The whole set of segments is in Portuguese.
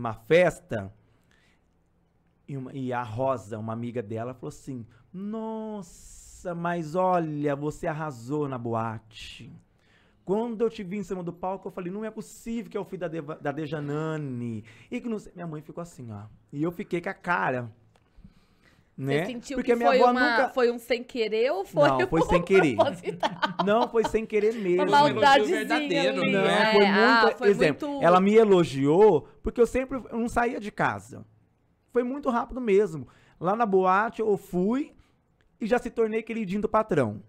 numa festa e, uma, e, a Rosa, uma amiga dela, falou assim: Nossa, mas olha, você arrasou na boate. Quando eu te vi em cima do palco, eu falei: Não é possível que é o filho da, Deva, da E que não sei. Minha mãe ficou assim, ó. E eu fiquei com a cara né? Você sentiu Porque que foi, uma, nunca... foi um sem querer ou foi Não, foi sem querer. não, foi sem querer mesmo. Uma maldadezinha. Verdadeiro, ali. Não, é, foi, ah, foi Exemplo, muito... ela me elogiou porque eu sempre eu não saía de casa. Foi muito rápido mesmo. Lá na boate eu fui e já se tornei queridinho do patrão.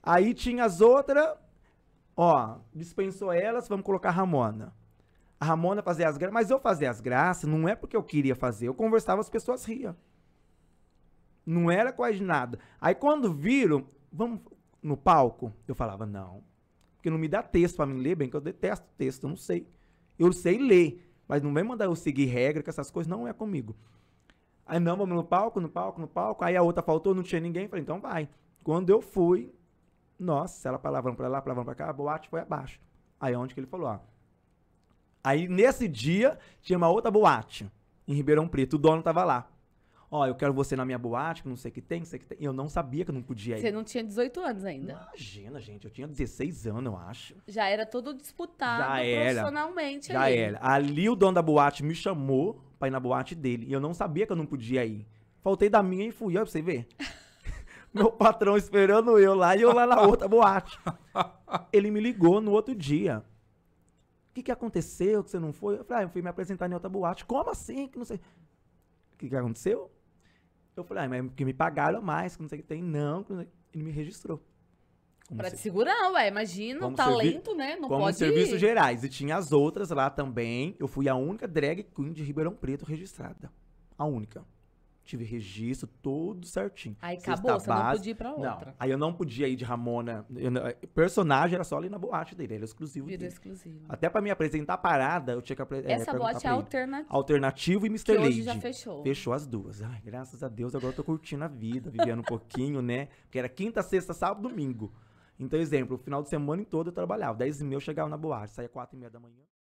Aí tinha as outras, ó, dispensou elas, vamos colocar a Ramona. A Ramona fazia as graças, mas eu fazia as graças, não é porque eu queria fazer, eu conversava, as pessoas riam. Não era quase nada. Aí quando viram, vamos no palco, eu falava, não. Porque não me dá texto para mim ler, bem que eu detesto texto, eu não sei. Eu sei ler, mas não vem mandar eu seguir regra, que essas coisas não é comigo. Aí não, vamos no palco, no palco, no palco. Aí a outra faltou, não tinha ninguém. Falei, então vai. Quando eu fui, nossa, ela palavrão pra lá, palavrão pra cá, a boate foi abaixo. Aí onde que ele falou, ó. Aí nesse dia, tinha uma outra boate em Ribeirão Preto. O dono tava lá. Ó, eu quero você na minha boate, que não sei o que tem, não sei o que tem. Eu não sabia que eu não podia ir. Você não tinha 18 anos ainda? Imagina, gente. Eu tinha 16 anos, eu acho. Já era todo disputado Já profissionalmente. Era. Já ali. era. Ali o dono da boate me chamou pra ir na boate dele. E eu não sabia que eu não podia ir. Faltei da minha e fui. Olha pra você ver. Meu patrão esperando eu lá e eu lá na outra boate. Ele me ligou no outro dia. O que, que aconteceu que você não foi? Eu falei, ah, eu fui me apresentar em outra boate. Como assim? Que não sei. O que, que aconteceu? Eu falei, ah, mas porque me pagaram mais, que não sei o que tem. Não, não ele me registrou. Como pra se... te segurar, ué, imagina, um talento, tá né? Não como pode... serviços gerais. E tinha as outras lá também. Eu fui a única drag queen de Ribeirão Preto registrada. A única tive registro, tudo certinho. Aí acabou, você não podia ir pra outra. Não. Aí eu não podia ir de Ramona. Eu, eh, personagem era só ali na boate dele, era exclusivo Virou dele. exclusivo. Até pra me apresentar a parada, eu tinha que apresentar. Eh, Essa é, boate é alternativa. Alternativo e Mr. Que Lady. hoje já fechou. Fechou as duas. Ai, graças a Deus, agora eu tô curtindo a vida, vivendo um pouquinho, né? Porque era quinta, sexta, sábado, domingo. Então, exemplo, o final de semana em todo eu trabalhava. 10 e meia eu chegava na boate, saía 4 e meia da manhã.